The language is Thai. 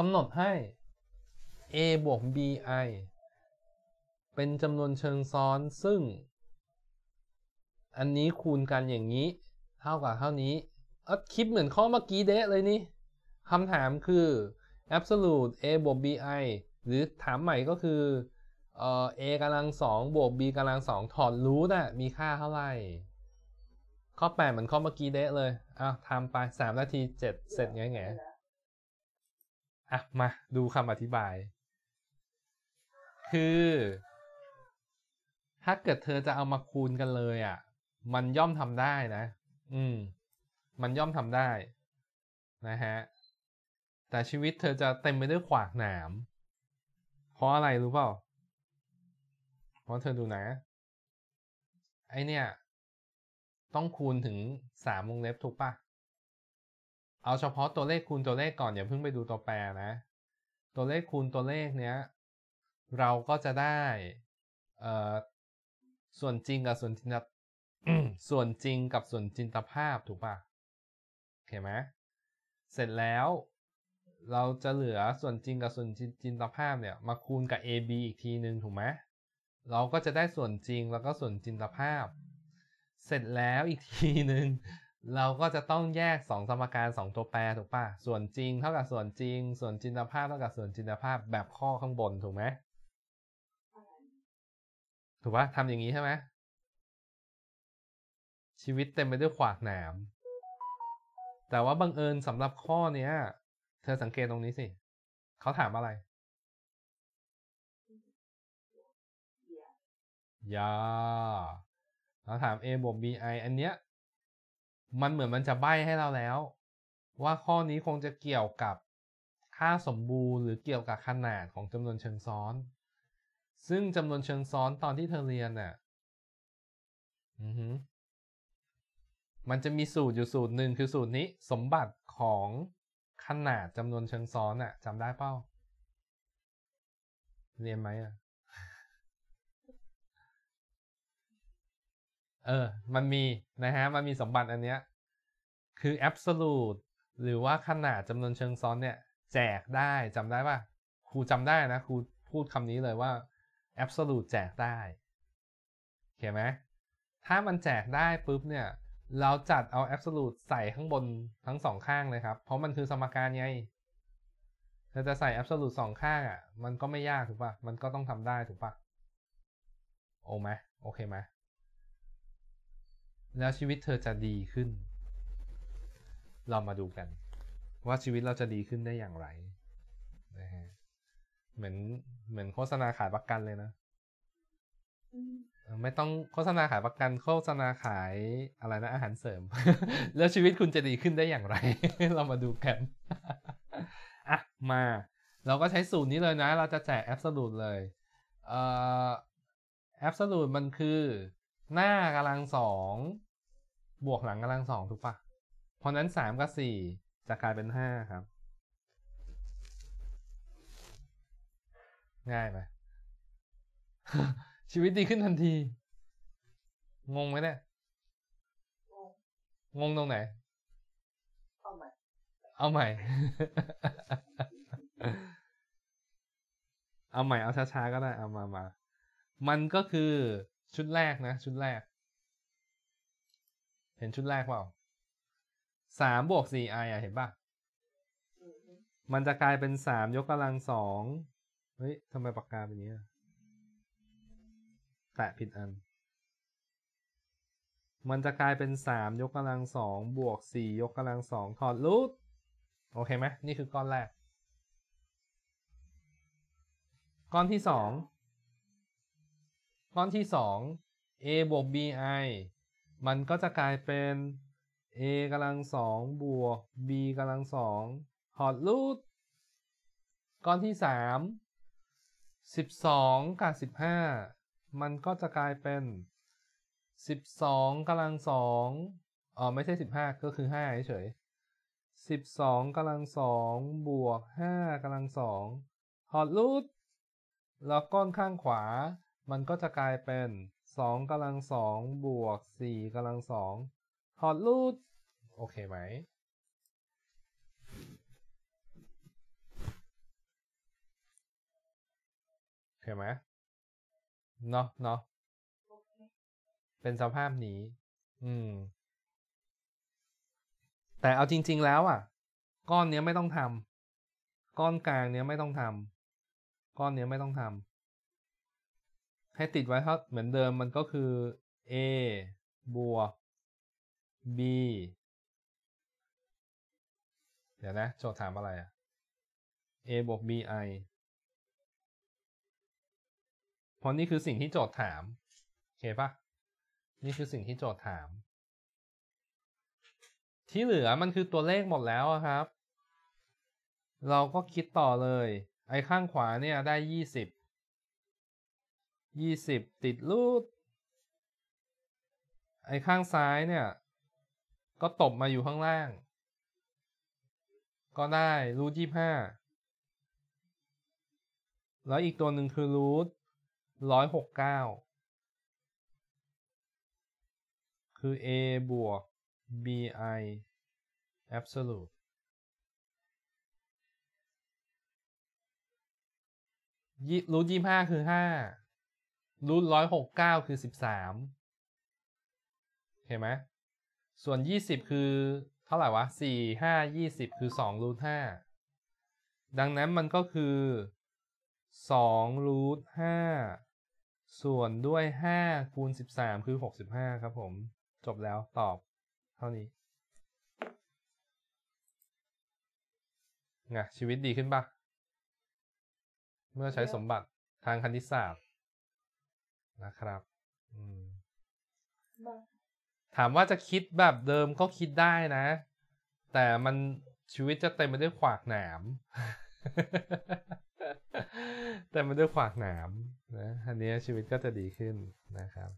กำหนดให้ a บวก bi เป็นจำนวนเชิงซ้อนซึ่งอันนี้คูณกันอย่างนี้ เท่ากับเท่านี้อคลิปเหมือนข้อเมื่อกี้เดะเลยนี่ คำถามคือ absolute a บวก bi หรือถามใหม่ก็คือเออ a กำลังสองบวก b กำลังสองถอดรูทอ่ะ มีค่าเท่าไหร่ ข้อแปดเหมือนข้อเมื่อกี้เดะเลยอ้าวทำไปสามนาทีเจ็ดเสร็จไงไงอ่ะ มาดูคำอธิบาย คือถ้าเกิดเธอจะเอามาคูณกันเลยอ่ะ มันย่อมทำได้นะ อืม มันย่อมทำได้ นะฮะ แต่ชีวิตเธอจะเต็มไปด้วยขวากหนาม เพราะอะไรรู้เปล่าเพราะเธอดูนะ ไอเนี่ย ต้องคูณถึงสามวงเล็บถูกปะ่ะเอาเฉพาะตัวเลขคูณตัวเลขก่อนอย่าเพิ่งไปดูตัวแปรนะ ตัวเลขคูณตัวเลขเนี้ยเราก็จะได้ส่วนจริงกับส่วนจินตส่วนจริงกับส่วนจินตภาพถูกปะโอเคไหมเสร็จแล้ว เราจะเหลือส่วนจริงกับส่วนจินตภาพ เนี่ยมาคูณกับ AB อีกทีหนึ่งถูกไหมเราก็จะได้ส่วนจริงแล้วก็ส่วนจินตภาพ เสร็จแล้วอีกทีหนึ่งเราก็จะต้องแยก 2 สมการ 2 ตัวแปรถูกปะส่วนจริงเท่ากับส่วนจริง ส่วนจินตภาพ เท่ากับส่วนจินตภาพแบบข้อข้างบนถูกไหมถูกปะทำอย่างนี้ใช่ไหมชีวิตเต็มไปด้วยขวากหนาม แต่ว่าบังเอิญสำหรับข้อเนี้ย เธอสังเกตตรงนี้สิเขาถามอะไรยาเขาถาม a บวก b i อันเนี้ยมันเหมือนมันจะใบให้เราแล้ว ว่าข้อนี้คงจะเกี่ยวกับค่าสมบูรณ์หรือเกี่ยวกับขนาดของจำนวนเชิงซ้อน ซึ่งจำนวนเชิงซ้อนตอนที่เธอเรียนน่ะอือึมันจะมีสูตรอยู่สูตรหนึ่งคือสูตรนี้ สมบัติของขนาดจำนวนเชิงซ้อนอะจำได้เป้าเรียนไหมอ่ะเออ มันมีนะฮะ มันมีสมบัติอันเนี้ยคือ absolute หรือว่าขนาดจำนวนเชิงซ้อนเนี่ยแจกได้จำได้ป่ะครูจำได้นะครูพูดคำนี้เลยว่า absolute แจกได้ เข้าไหมถ้ามันแจกได้ปุ๊บเนี่ย เราจัดเอา absolute ใส่ข้างบนทั้งสองข้างเลยครับ เพราะมันคือสมการไงเราจะใส่ absolute สองข้างอะ่ะ มันก็ไม่ยากถูกปะมันก็ต้องทำได้ถูกปะโอเคไหมโอเคไหมแล้วชีวิตเธอจะดีขึ้น เรามาดูกัน ว่าชีวิตเราจะดีขึ้นได้อย่างไรนะฮะเหมือนเหมือนโฆษณาขายประกันเลยนะ ไม่ต้องโฆษณาขายประกัน โฆษณาขายอะไรนะ อาหารเสริม แล้วชีวิตคุณจะดีขึ้นได้อย่างไร เรามาดูกัน อ่ะมา เราก็ใช้สูตรนี้เลยนะ เราจะแจกแอบสูตรเลยเอ่อแอบสูตรมันคือ หน้ากำลังสองบวกหลังกำลังสองถูกปะ เพราะนั้นสามกับสี่จะกลายเป็นห้าครับ ง่ายไหม ชีวิตดีขึ้นทันที งงไหมเนี่ยงงตรงไหน เอาใหม่ เอาใหม่ เอาใหม่ เอาช้าๆ ก็ได้ เอามามา มันก็คือชุดแรกนะ ชุดแรกเห็นชุดแรกเปล่าสามบวกสี่ไออ่ะ เห็นป่ะ มันจะกลายเป็นสามยกกำลังสองเฮ้ยทำไมปากกาแบบนนี้ แตะผิดอัน มันจะกลายเป็นสามยกกำลังสองบวกสี่ยกกำลังสองถอดรูทโอเคไหมนี่คือก้อนแรก ก้อนที่สองก้อนที่สอง a บวก b i มันก็จะกลายเป็น a กำลังสองบวก b กำลังสองหอดรูทก้อนที่สามสิบสองกับสิบห้ามันก็จะกลายเป็นสิบสองกำลังสองอ๋อไม่ใช่สิบห้าก็คือห้าเฉยสิบสองกำลังสองบวกห้ากำลังสองหอดรูทแล้วก้อนข้างขวา มันก็จะกลายเป็นสองกำลังสองบวกสี่กำลังสองถอดรูทโอเคไหมโอเคไหมเนาะเนาะเป็นสภาพนี้ อืม แต่เอาจริงๆแล้วอ่ะ ก้อนเนี้ยไม่ต้องทำก้อนกลางเนี้ยไม่ต้องทำก้อนเนี้ยไม่ต้องทำให้ติดไว้เท่าเหมือนเดิมมันก็คือ a บวก b เดี๋ยวนะโจทย์ถามอะไรอะ a บวก b i เพราะนี่คือสิ่งที่โจทย์ถาม โอเคปะ นี่คือสิ่งที่โจทย์ถาม ที่เหลือมันคือตัวเลขหมดแล้วครับ เราก็คิดต่อเลย ไอ้ข้างขวาเนี่ยได้ยี่สิบยี่สิบติดรูทไอ้ข้างซ้ายเนี่ย ก็ตบมาอยู่ข้างล่าง ก็ได้รูทยี่ห้าแล้วอีกตัวหนึ่งคือรูทร้อยหกเก้าคือ a บวก bi absolute รูทยี่ห้าคือห้ารูทร้อยหกเก้าคือสิบสาม เห็นไหม ส่วนยี่สิบคือ เท่าไหร่วะสี่ห้ายี่สิบคือสองรูทห้า ดังนั้นมันก็คือสองรูทห้าส่วนด้วยห้าคูณสิบสามคือหกสิบห้าครับผม จบแล้วตอบเท่านี้ไงชีวิตดีขึ้นปะเมื่อใช้สมบัติทางคณิตศาสตร์นะครับ อืม ถามว่าจะคิดแบบเดิมก็คิดได้นะ แต่มันชีวิตจะเต็มไปด้วยขวากหนาม แต่มไนด้วยขวากหนาม นะ อันนี้ชีวิตก็จะดีขึ้นนะครับ